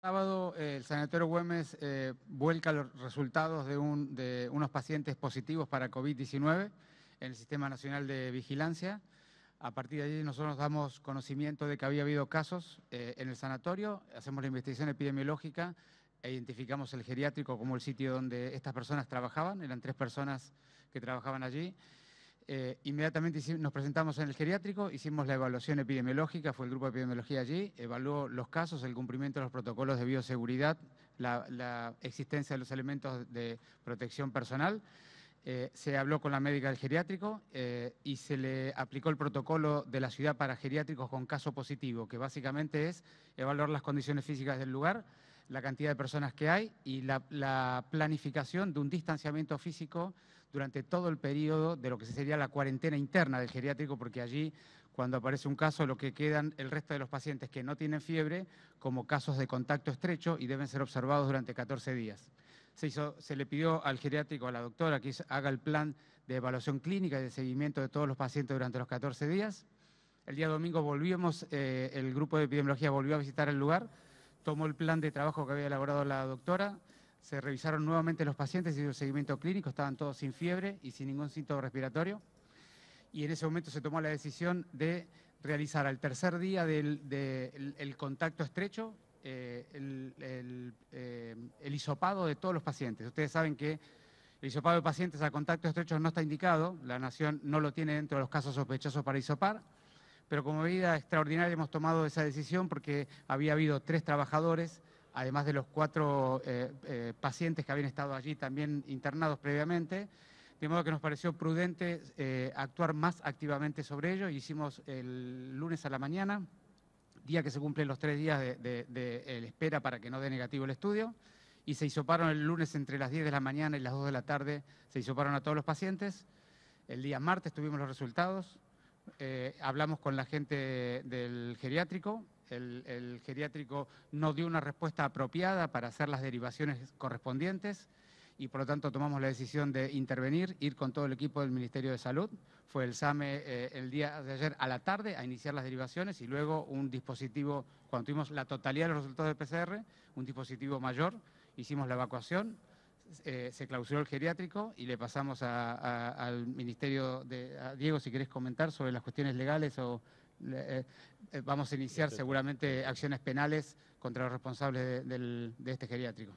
sábado eh, el sanatorio Güemes eh, vuelca los resultados de, unos pacientes positivos para COVID-19 en el Sistema Nacional de Vigilancia. A partir de allí nosotros damos conocimiento de que había habido casos eh, en el sanatorio, hacemos la investigación epidemiológica e identificamos el geriátrico como el sitio donde estas personas trabajaban, eran tres personas que trabajaban allí. Eh, inmediatamente nos presentamos en el geriátrico, hicimos la evaluación epidemiológica, fue el grupo de epidemiología allí, evaluó los casos, el cumplimiento de los protocolos de bioseguridad, la, existencia de los elementos de protección personal. Eh, se habló con la médica del geriátrico eh, y se le aplicó el protocolo de la ciudad para geriátricos con caso positivo, que básicamente es evaluar las condiciones físicas del lugar, la cantidad de personas que hay y la planificación de un distanciamiento físico durante todo el periodo de lo que sería la cuarentena interna del geriátrico, porque allí cuando aparece un caso, lo que quedan el resto de los pacientes que no tienen fiebre como casos de contacto estrecho y deben ser observados durante 14 días. Se, le pidió al geriátrico, a la doctora, que haga el plan de evaluación clínica y de seguimiento de todos los pacientes durante los 14 días. El día domingo volvimos, eh, el grupo de epidemiología volvió a visitar el lugar, tomó el plan de trabajo que había elaborado la doctora, se revisaron nuevamente los pacientes, y el seguimiento clínico, estaban todos sin fiebre y sin ningún síntoma respiratorio. Y en ese momento se tomó la decisión de realizar al tercer día del contacto estrecho eh, el, eh, el, hisopado de todos los pacientes. Ustedes saben que el hisopado de pacientes a contacto estrecho no está indicado, la Nación no lo tiene dentro de los casos sospechosos para hisopar, pero como medida extraordinaria hemos tomado esa decisión porque había habido tres trabajadores además de los cuatro eh, eh, pacientes que habían estado allí también internados previamente, de modo que nos pareció prudente eh, actuar más activamente sobre ello. Hicimos el lunes a la mañana, día que se cumplen los tres días de, de espera para que no dé negativo el estudio, y se hisoparon el lunes entre las 10 de la mañana y las 2 de la tarde, se hisoparon a todos los pacientes. El día martes tuvimos los resultados, hablamos con la gente del geriátrico, el, geriátrico no dio una respuesta apropiada para hacer las derivaciones correspondientes y por lo tanto tomamos la decisión de intervenir, ir con todo el equipo del Ministerio de Salud. Fue el SAME eh, el día de ayer a la tarde a iniciar las derivaciones y luego un dispositivo, cuando tuvimos la totalidad de los resultados del PCR, un dispositivo mayor, hicimos la evacuación, eh, se clausuró el geriátrico y le pasamos al Ministerio de... Diego, si querés comentar sobre las cuestiones legales o eh, eh, vamos a iniciar seguramente acciones penales contra los responsables de este geriátrico.